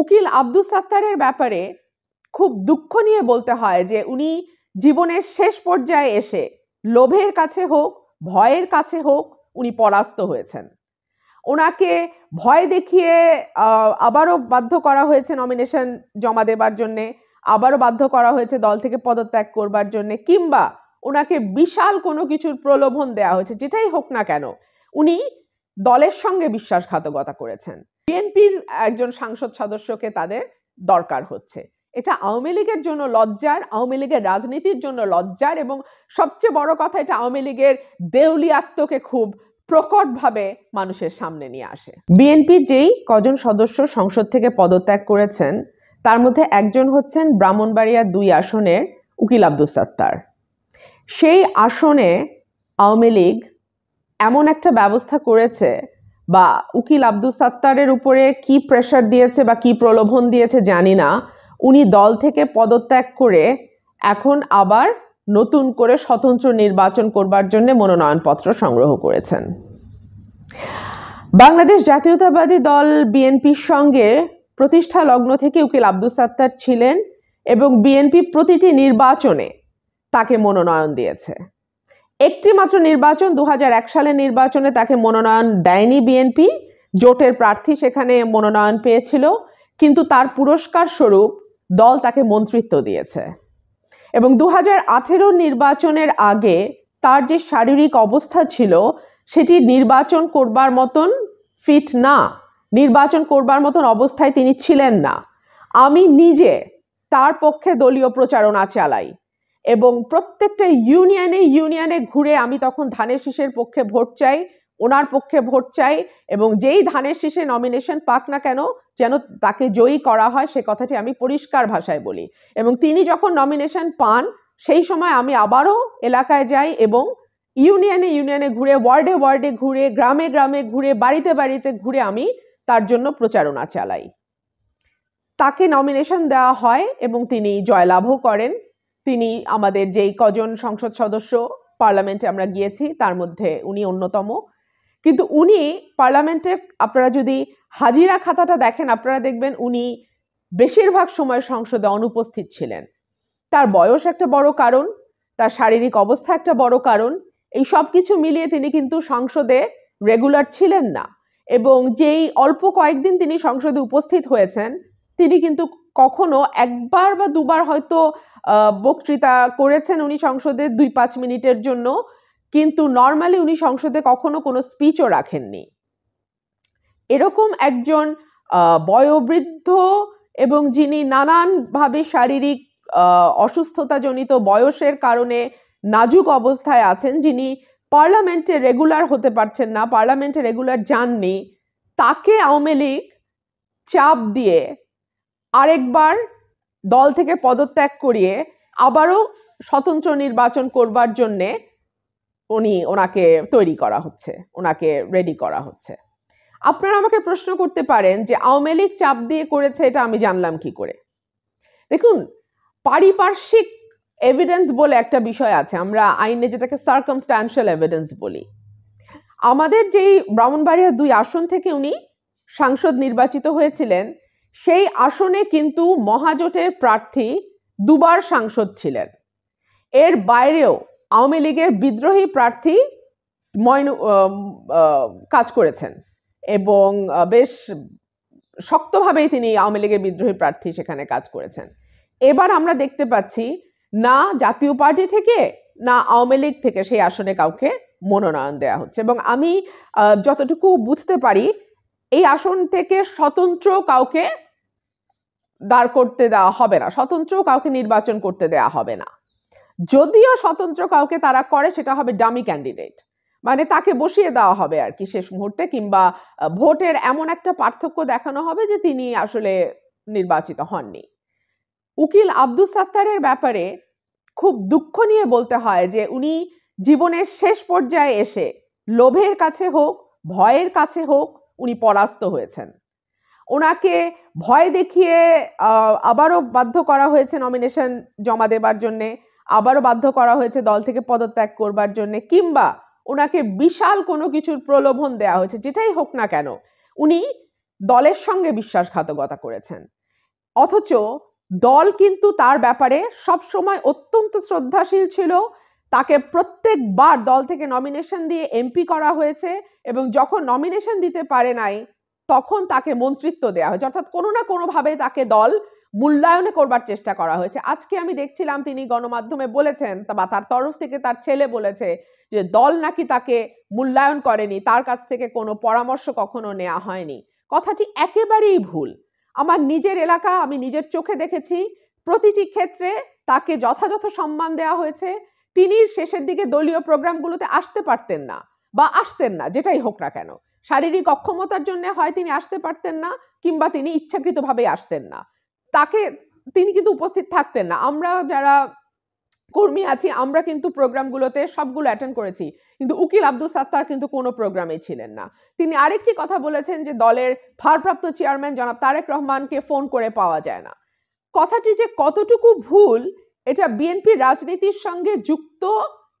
উকিল আব্দুল সাত্তারের ব্যাপারে খুব দুঃখ নিয়ে বলতে হয় যে উনি জীবনের শেষ পর্যায়ে এসে লোভের কাছে হোক ভয়ের কাছে হোক উনি পরাস্ত হয়েছেন ওনাকে ভয় দেখিয়ে আবারও বাধ্য করা হয়েছে নমিনেশন জমা দেবার জন্যে আবারও বাধ্য করা হয়েছে দল থেকে পদত্যাগ করবার জন্যে কিংবা ওনাকে বিশাল কোনো কিছুর প্রলোভন দেওয়া হয়েছে যেটাই হোক না কেন উনি দলের সঙ্গে বিশ্বাসঘাতকতা করেছেন বিএনপির একজন সাংসদ সদস্যকে তাদের দরকার হচ্ছে এটা আওয়ামী লীগের জন্য লজ্জার আওয়ামী লীগের রাজনীতির জন্য লজ্জার এবং সবচেয়ে বড় কথা এটা আওয়ামী লীগের আত্মকে খুব প্রকটভাবে মানুষের সামনে নিয়ে আসে বিএনপির যেই কজন সদস্য সংসদ থেকে পদত্যাগ করেছেন তার মধ্যে একজন হচ্ছেন ব্রাহ্মণবাড়িয়া দুই আসনের উকিল আব্দুল সাত্তার সেই আসনে আওয়ামী লীগ এমন একটা ব্যবস্থা করেছে বা উকিল আব্দুল সাত্তারের উপরে কি প্রেশার দিয়েছে বা কি প্রলোভন দিয়েছে জানি না উনি দল থেকে পদত্যাগ করে এখন আবার নতুন করে স্বতন্ত্র নির্বাচন করবার জন্য মনোনয়নপত্র সংগ্রহ করেছেন বাংলাদেশ জাতীয়তাবাদী দল বিএনপির সঙ্গে প্রতিষ্ঠা লগ্ন থেকে উকিল আব্দুল সাত্তার ছিলেন এবং বিএনপি প্রতিটি নির্বাচনে তাকে মনোনয়ন দিয়েছে একটি মাত্র নির্বাচন দু সালের নির্বাচনে তাকে মনোনয়ন দেয়নি বিএনপি জোটের প্রার্থী সেখানে মনোনয়ন পেয়েছিল কিন্তু তার পুরস্কার স্বরূপ দল তাকে মন্ত্রিত্ব দিয়েছে এবং দু হাজার নির্বাচনের আগে তার যে শারীরিক অবস্থা ছিল সেটি নির্বাচন করবার মতন ফিট না নির্বাচন করবার মতন অবস্থায় তিনি ছিলেন না আমি নিজে তার পক্ষে দলীয় প্রচারণা চালাই এবং প্রত্যেকটা ইউনিয়নে ইউনিয়নে ঘুরে আমি তখন ধানের শীষের পক্ষে ভোট চাই ওনার পক্ষে ভোট চাই এবং যেই ধানের শীষে নমিনেশন পাক না কেন যেন তাকে জয়ী করা হয় সে কথাটি আমি পরিষ্কার ভাষায় বলি এবং তিনি যখন নমিনেশন পান সেই সময় আমি আবারও এলাকায় যাই এবং ইউনিয়নে ইউনিয়নে ঘুরে ওয়ার্ডে ওয়ার্ডে ঘুরে গ্রামে গ্রামে ঘুরে বাড়িতে বাড়িতে ঘুরে আমি তার জন্য প্রচারণা চালাই তাকে নমিনেশন দেওয়া হয় এবং তিনি জয়লাভও করেন তিনি আমাদের যেই কজন সংসদ সদস্য পার্লামেন্টে আমরা গিয়েছি তার মধ্যে উনি অন্যতম কিন্তু উনি পার্লামেন্টে আপনারা যদি হাজিরা খাতাটা দেখেন আপনারা দেখবেন উনি বেশিরভাগ সময় সংসদে অনুপস্থিত ছিলেন তার বয়স একটা বড় কারণ তার শারীরিক অবস্থা একটা বড় কারণ এই সব কিছু মিলিয়ে তিনি কিন্তু সংসদে রেগুলার ছিলেন না এবং যেই অল্প কয়েকদিন তিনি সংসদে উপস্থিত হয়েছেন তিনি কিন্তু কখনো একবার বা দুবার হয়তো বক্তৃতা করেছেন উনি সংসদে দুই পাঁচ মিনিটের জন্য কিন্তু নর্মালি উনি সংসদে কখনো কোনো স্পিচও রাখেননি এরকম একজন বয়োবৃদ্ধ এবং যিনি নানানভাবে শারীরিক অসুস্থতাজনিত বয়সের কারণে নাজুক অবস্থায় আছেন যিনি পার্লামেন্টে রেগুলার হতে পারছেন না পার্লামেন্টে রেগুলার যাননি তাকে আওয়ামী লীগ চাপ দিয়ে আরেকবার দল থেকে পদত্যাগ করিয়ে আবারও স্বতন্ত্র নির্বাচন করবার জন্যে উনি ওনাকে তৈরি করা হচ্ছে ওনাকে রেডি করা হচ্ছে আপনারা আমাকে প্রশ্ন করতে পারেন যে আওয়ামী লীগ চাপ দিয়ে করেছে এটা আমি জানলাম কি করে দেখুন পারিপার্শ্বিক এভিডেন্স বলে একটা বিষয় আছে আমরা আইনে যেটাকে সার্কমস্ট্যান্সিয়াল এভিডেন্স বলি আমাদের যেই ব্রাহ্মণবাড়িয়া দুই আসন থেকে উনি সাংসদ নির্বাচিত হয়েছিলেন সেই আসনে কিন্তু মহাজোটের প্রার্থী দুবার সাংসদ ছিলেন এর বাইরেও আওয়ামী লীগের বিদ্রোহী প্রার্থী ময়ন কাজ করেছেন এবং বেশ শক্তভাবেই তিনি আওয়ামী লীগের বিদ্রোহী প্রার্থী সেখানে কাজ করেছেন এবার আমরা দেখতে পাচ্ছি না জাতীয় পার্টি থেকে না আওয়ামী লীগ থেকে সেই আসনে কাউকে মনোনয়ন দেয়া হচ্ছে এবং আমি যতটুকু বুঝতে পারি এই আসন থেকে স্বতন্ত্র কাউকে দাঁড় করতে দেওয়া হবে না স্বতন্ত্র কাউকে নির্বাচন করতে দেওয়া হবে না যদিও স্বতন্ত্র কাউকে তারা করে সেটা হবে ডামি ক্যান্ডিডেট মানে তাকে বসিয়ে দেওয়া হবে আর কি শেষ মুহূর্তে কিংবা ভোটের এমন একটা পার্থক্য দেখানো হবে যে তিনি আসলে নির্বাচিত হননি উকিল আব্দুল সাত্তারের ব্যাপারে খুব দুঃখ নিয়ে বলতে হয় যে উনি জীবনের শেষ পর্যায়ে এসে লোভের কাছে হোক ভয়ের কাছে হোক উনি পরাস্ত হয়েছেন ওনাকে ভয় দেখিয়ে আবারও বাধ্য করা হয়েছে নমিনেশন জমা দেবার জন্যে আবারও বাধ্য করা হয়েছে দল থেকে পদত্যাগ করবার জন্যে কিংবা ওনাকে বিশাল কোনো কিছুর প্রলোভন দেয়া হয়েছে যেটাই হোক না কেন উনি দলের সঙ্গে বিশ্বাসঘাতকতা করেছেন অথচ দল কিন্তু তার ব্যাপারে সবসময় অত্যন্ত শ্রদ্ধাশীল ছিল তাকে প্রত্যেকবার দল থেকে নমিনেশন দিয়ে এমপি করা হয়েছে এবং যখন নমিনেশন দিতে পারে নাই তখন তাকে মন্ত্রিত্ব দেওয়া হয়েছে অর্থাৎ কোনো না কোনোভাবে তাকে দল মূল্যায়নে করবার চেষ্টা করা হয়েছে আজকে আমি দেখছিলাম তিনি গণমাধ্যমে বলেছেন বা তার তরফ থেকে তার ছেলে বলেছে যে দল নাকি তাকে মূল্যায়ন করেনি তার কাছ থেকে কোনো পরামর্শ কখনো নেওয়া হয়নি কথাটি একেবারেই ভুল আমার নিজের এলাকা আমি নিজের চোখে দেখেছি প্রতিটি ক্ষেত্রে তাকে যথাযথ সম্মান দেওয়া হয়েছে তিনি শেষের দিকে দলীয় প্রোগ্রামগুলোতে আসতে পারতেন না বা আসতেন না যেটাই হোক না কেন শারীরিক অক্ষমতার জন্য হয় তিনি আসতে পারতেন না কিংবা তিনি ইচ্ছাকৃতভাবে আসতেন না তাকে তিনি কিন্তু উপস্থিত থাকতেন না আমরা যারা কর্মী আছি আমরা কিন্তু প্রোগ্রামগুলোতে সবগুলো অ্যাটেন্ড করেছি কিন্তু উকিল আব্দুল সাত্তার কিন্তু কোনো প্রোগ্রামে ছিলেন না তিনি আরেকটি কথা বলেছেন যে দলের ভারপ্রাপ্ত চেয়ারম্যান জনাব তারেক রহমানকে ফোন করে পাওয়া যায় না কথাটি যে কতটুকু ভুল এটা বিএনপি রাজনীতির সঙ্গে যুক্ত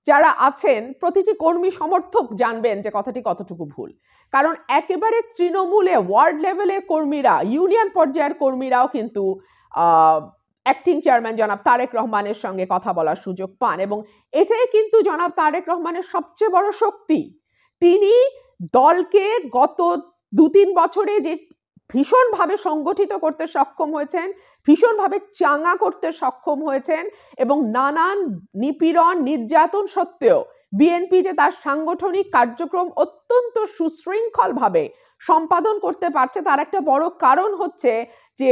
যারা আছেন প্রতিটি কর্মী সমর্থক জানবেন যে কথাটি কতটুকু ভুল কারণ একেবারে তৃণমূলে ওয়ার্ড লেভেলের কর্মীরা ইউনিয়ন পর্যায়ের কর্মীরাও কিন্তু অ্যাক্টিং চেয়ারম্যান জনাব তারেক রহমানের সঙ্গে কথা বলার সুযোগ পান এবং এটাই কিন্তু জনাব তারেক রহমানের সবচেয়ে বড় শক্তি তিনি দলকে গত দু তিন বছরে যে ভীষণভাবে সংগঠিত করতে সক্ষম হয়েছেন ভীষণভাবে চাঙা করতে সক্ষম হয়েছেন এবং নানান নিপীড়ন নির্যাতন সত্ত্বেও বিএনপি যে তার সাংগঠনিক কার্যক্রম অত্যন্ত সুশৃঙ্খলভাবে সম্পাদন করতে পারছে তার একটা বড় কারণ হচ্ছে যে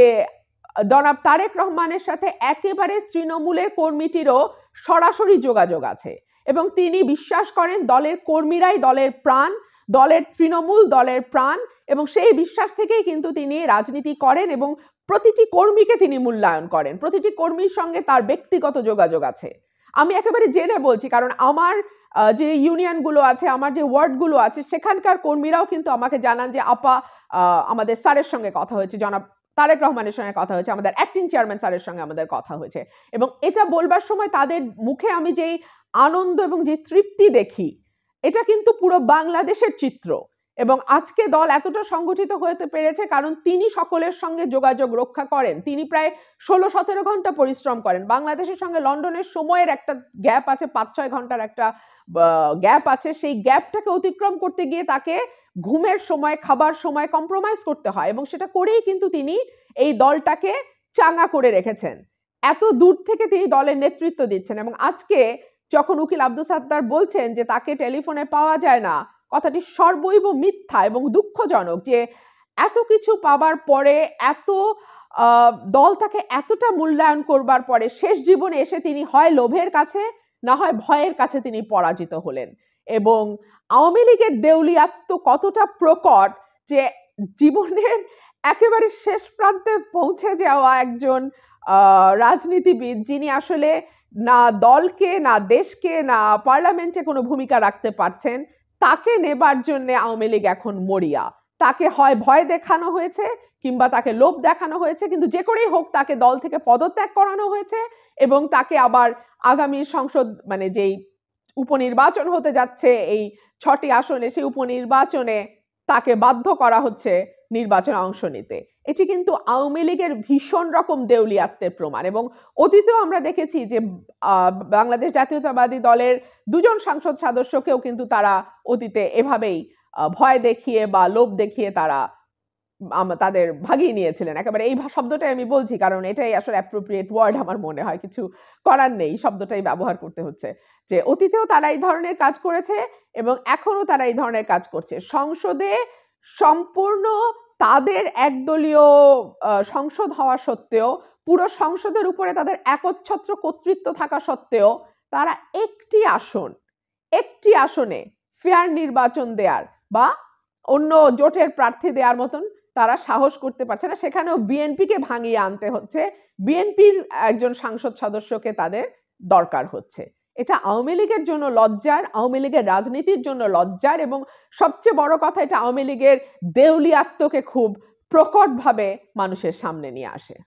দনাব তারেক রহমানের সাথে একেবারে তৃণমূলের কর্মীটিরও সরাসরি যোগাযোগ আছে এবং তিনি বিশ্বাস করেন দলের কর্মীরাই দলের প্রাণ দলের তৃণমূল দলের প্রাণ এবং সেই বিশ্বাস থেকেই কিন্তু তিনি রাজনীতি করেন এবং প্রতিটি কর্মীকে তিনি মূল্যায়ন করেন প্রতিটি কর্মীর সঙ্গে তার ব্যক্তিগত যোগাযোগ আছে আমি একেবারে জেনে বলছি কারণ আমার যে ইউনিয়নগুলো আছে আমার যে ওয়ার্ডগুলো আছে সেখানকার কর্মীরাও কিন্তু আমাকে জানান যে আপা আমাদের স্যারের সঙ্গে কথা হয়েছে জনাব তারেক রহমানের সঙ্গে কথা হয়েছে আমাদের অ্যাক্টিং চেয়ারম্যান স্যারের সঙ্গে আমাদের কথা হয়েছে এবং এটা বলবার সময় তাদের মুখে আমি যেই আনন্দ এবং যে তৃপ্তি দেখি এটা কিন্তু পুরো বাংলাদেশের চিত্র এবং আজকে দল এতটা সংগঠিত হতে পেরেছে কারণ তিনি সকলের সঙ্গে যোগাযোগ রক্ষা করেন তিনি প্রায় ষোলো সতেরো ঘন্টা পরিশ্রম করেন বাংলাদেশের সঙ্গে লন্ডনের সময়ের একটা গ্যাপ আছে পাঁচ ছয় ঘন্টার একটা গ্যাপ আছে সেই গ্যাপটাকে অতিক্রম করতে গিয়ে তাকে ঘুমের সময় খাবার সময় কম্প্রোমাইজ করতে হয় এবং সেটা করেই কিন্তু তিনি এই দলটাকে চাঙা করে রেখেছেন এত দূর থেকে তিনি দলের নেতৃত্ব দিচ্ছেন এবং আজকে যখন উকিল আব্দুল সাত্তার বলছেন যে তাকে টেলিফোনে পাওয়া যায় না কথাটি সর্বৈব মিথ্যা এবং দুঃখজনক যে এত কিছু পাবার পরে এত দল তাকে এতটা মূল্যায়ন করবার পরে শেষ জীবনে এসে তিনি হয় লোভের কাছে না হয় ভয়ের কাছে তিনি পরাজিত হলেন এবং আওয়ামী লীগের দেউলিয়াত্ম কতটা প্রকট যে জীবনের একেবারে শেষ প্রান্তে পৌঁছে যাওয়া একজন রাজনীতিবিদ যিনি আসলে না দলকে না দেশকে না পার্লামেন্টে কোনো ভূমিকা রাখতে পারছেন তাকে নেবার জন্যে আওয়ামী লীগ এখন মরিয়া তাকে হয় ভয় দেখানো হয়েছে কিংবা তাকে লোভ দেখানো হয়েছে কিন্তু যে করেই হোক তাকে দল থেকে পদত্যাগ করানো হয়েছে এবং তাকে আবার আগামী সংসদ মানে যেই উপনির্বাচন হতে যাচ্ছে এই ছটি আসনে সেই উপনির্বাচনে তাকে বাধ্য করা হচ্ছে নির্বাচনে অংশ নিতে এটি কিন্তু আওয়ামী লীগের ভীষণ রকম দেউলিয়াত্মের প্রমাণ এবং অতীতেও আমরা দেখেছি যে বাংলাদেশ জাতীয়তাবাদী দলের দুজন সাংসদ সদস্যকেও কিন্তু তারা অতীতে এভাবেই ভয় দেখিয়ে বা লোভ দেখিয়ে তারা তাদের ভাগিয়ে নিয়েছিলেন একেবারে এই শব্দটাই আমি বলছি কারণ এটাই আসলে অ্যাপ্রোপ্রিয়েট ওয়ার্ড আমার মনে হয় কিছু করার নেই শব্দটাই ব্যবহার করতে হচ্ছে যে অতীতেও তারা এই ধরনের কাজ করেছে এবং এখনও তারা এই ধরনের কাজ করছে সংসদে সম্পূর্ণ তাদের একদলীয় সংসদ হওয়া সত্ত্বেও পুরো সংসদের উপরে তাদের একচ্ছত্র কর্তৃত্ব থাকা সত্ত্বেও তারা একটি আসন একটি আসনে ফেয়ার নির্বাচন দেয়ার বা অন্য জোটের প্রার্থী দেওয়ার মতন তারা সাহস করতে পারছে না সেখানেও বিএনপিকে ভাঙিয়ে আনতে হচ্ছে বিএনপির একজন সাংসদ সদস্যকে তাদের দরকার হচ্ছে এটা আওয়ামী লীগের জন্য লজ্জার আওয়ামী লীগের রাজনীতির জন্য লজ্জার এবং সবচেয়ে বড় কথা এটা আওয়ামী লীগের দেউলিয়াত্মকে খুব প্রকটভাবে মানুষের সামনে নিয়ে আসে